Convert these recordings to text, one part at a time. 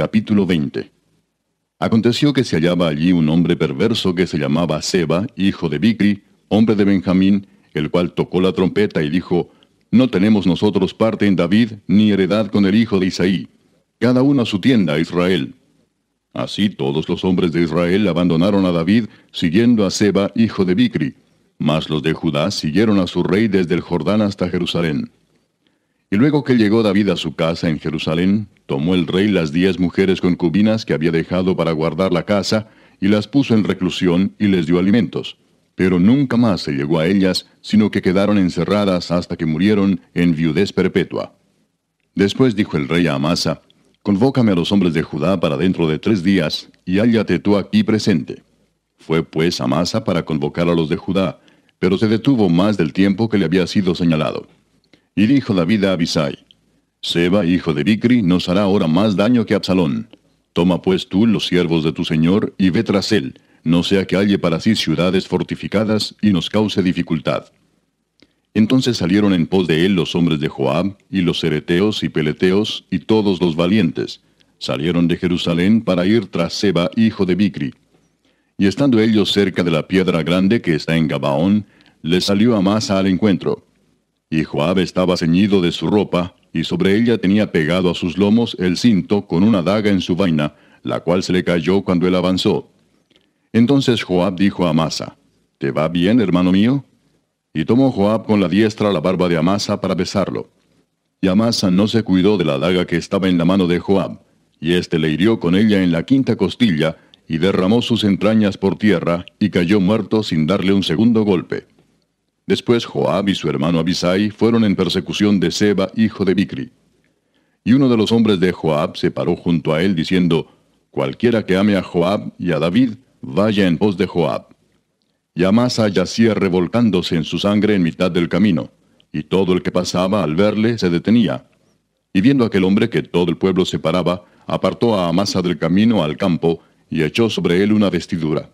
Capítulo 20. Aconteció que se hallaba allí un hombre perverso que se llamaba Seba, hijo de Bicri, hombre de Benjamín, el cual tocó la trompeta y dijo, No tenemos nosotros parte en David ni heredad con el hijo de Isaí. Cada uno a su tienda, Israel. Así todos los hombres de Israel abandonaron a David, siguiendo a Seba, hijo de Vicri, Mas los de Judá siguieron a su rey desde el Jordán hasta Jerusalén. Y luego que llegó David a su casa en Jerusalén, tomó el rey las diez mujeres concubinas que había dejado para guardar la casa, y las puso en reclusión y les dio alimentos. Pero nunca más se llegó a ellas, sino que quedaron encerradas hasta que murieron en viudez perpetua. Después dijo el rey a Amasa, Convócame a los hombres de Judá para dentro de tres días, y hállate tú aquí presente. Fue pues Amasa para convocar a los de Judá, pero se detuvo más del tiempo que le había sido señalado. Y dijo David a Abisai, Seba, hijo de Bicri, nos hará ahora más daño que Absalón. Toma pues tú los siervos de tu señor y ve tras él, no sea que halle para sí ciudades fortificadas y nos cause dificultad. Entonces salieron en pos de él los hombres de Joab, y los hereteos y peleteos, y todos los valientes. Salieron de Jerusalén para ir tras Seba, hijo de Bicri. Y estando ellos cerca de la piedra grande que está en Gabaón, les salió Amasa al encuentro y Joab estaba ceñido de su ropa, y sobre ella tenía pegado a sus lomos el cinto con una daga en su vaina, la cual se le cayó cuando él avanzó. Entonces Joab dijo a Amasa, ¿Te va bien, hermano mío? Y tomó Joab con la diestra la barba de Amasa para besarlo. Y Amasa no se cuidó de la daga que estaba en la mano de Joab, y éste le hirió con ella en la quinta costilla, y derramó sus entrañas por tierra, y cayó muerto sin darle un segundo golpe. Después Joab y su hermano Abisai fueron en persecución de Seba, hijo de Bicri. Y uno de los hombres de Joab se paró junto a él diciendo, Cualquiera que ame a Joab y a David, vaya en pos de Joab. Y Amasa yacía revolcándose en su sangre en mitad del camino, y todo el que pasaba al verle se detenía. Y viendo aquel hombre que todo el pueblo se paraba, apartó a Amasa del camino al campo, y echó sobre él una vestidura.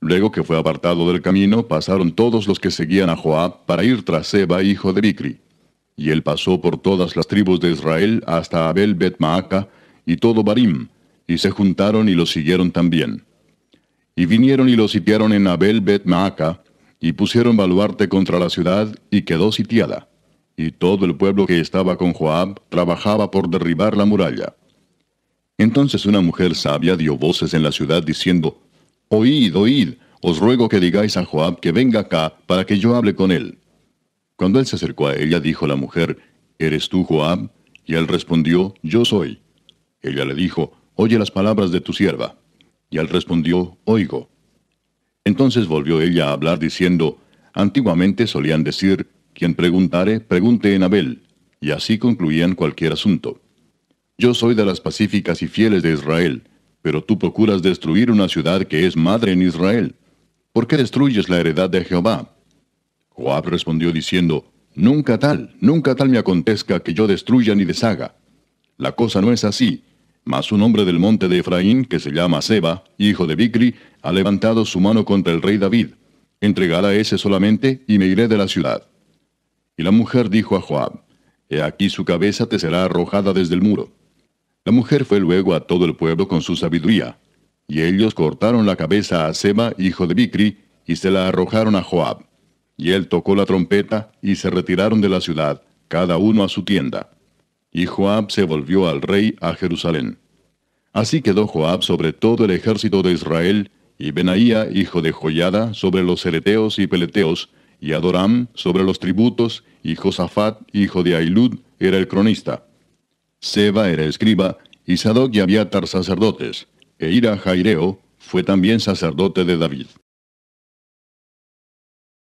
Luego que fue apartado del camino, pasaron todos los que seguían a Joab para ir tras Seba, hijo de Bicri. Y él pasó por todas las tribus de Israel hasta Abel Bet Maaca y todo Barim, y se juntaron y lo siguieron también. Y vinieron y lo sitiaron en Abel Bet Maaca, y pusieron baluarte contra la ciudad, y quedó sitiada. Y todo el pueblo que estaba con Joab trabajaba por derribar la muralla. Entonces una mujer sabia dio voces en la ciudad diciendo, Oíd, oíd, os ruego que digáis a Joab que venga acá para que yo hable con él. Cuando él se acercó a ella, dijo la mujer, ¿Eres tú Joab? Y él respondió, Yo soy. Ella le dijo, Oye las palabras de tu sierva. Y él respondió, Oigo. Entonces volvió ella a hablar diciendo, Antiguamente solían decir, Quien preguntare, pregunte en Abel. Y así concluían cualquier asunto. Yo soy de las pacíficas y fieles de Israel pero tú procuras destruir una ciudad que es madre en Israel. ¿Por qué destruyes la heredad de Jehová? Joab respondió diciendo, Nunca tal, nunca tal me acontezca que yo destruya ni deshaga. La cosa no es así, mas un hombre del monte de Efraín, que se llama Seba, hijo de Bicri, ha levantado su mano contra el rey David. Entregará ese solamente y me iré de la ciudad. Y la mujer dijo a Joab, He aquí su cabeza te será arrojada desde el muro. La mujer fue luego a todo el pueblo con su sabiduría, y ellos cortaron la cabeza a Seba, hijo de Bicri, y se la arrojaron a Joab. Y él tocó la trompeta, y se retiraron de la ciudad, cada uno a su tienda. Y Joab se volvió al rey a Jerusalén. Así quedó Joab sobre todo el ejército de Israel, y Benaía, hijo de Joyada, sobre los hereteos y peleteos, y Adoram sobre los tributos, y Josafat, hijo de Ailud, era el cronista. Seba era escriba y Sadoc y Abiatar sacerdotes, e Ira Jaireo fue también sacerdote de David.